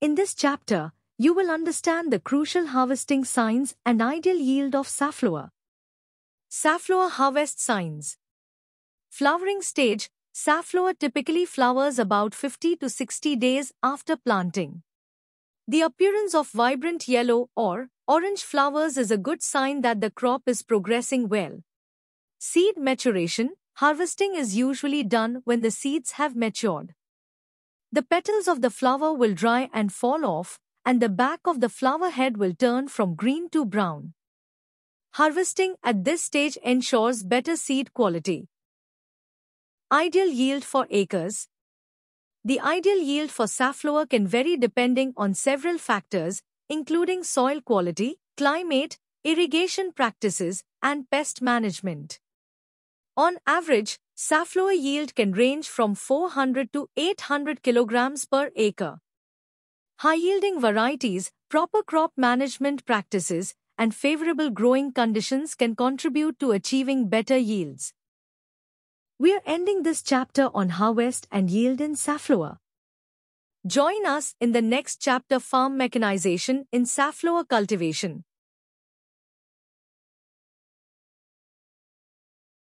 In this chapter, you will understand the crucial harvesting signs and ideal yield of safflower. Safflower harvest signs. Flowering stage Safflower typically flowers about 50 to 60 days after planting. The appearance of vibrant yellow or orange flowers is a good sign that the crop is progressing well. Seed maturation Harvesting is usually done when the seeds have matured. The petals of the flower will dry and fall off, and the back of the flower head will turn from green to brown. Harvesting at this stage ensures better seed quality. Ideal yield for acres. The ideal yield for safflower can vary depending on several factors, including soil quality, climate, irrigation practices, and pest management. On average, Safflower yield can range from 400 to 800 kilograms per acre. High-yielding varieties, proper crop management practices, and favorable growing conditions can contribute to achieving better yields. We are ending this chapter on harvest and yield in safflower. Join us in the next chapter farm mechanization in safflower cultivation.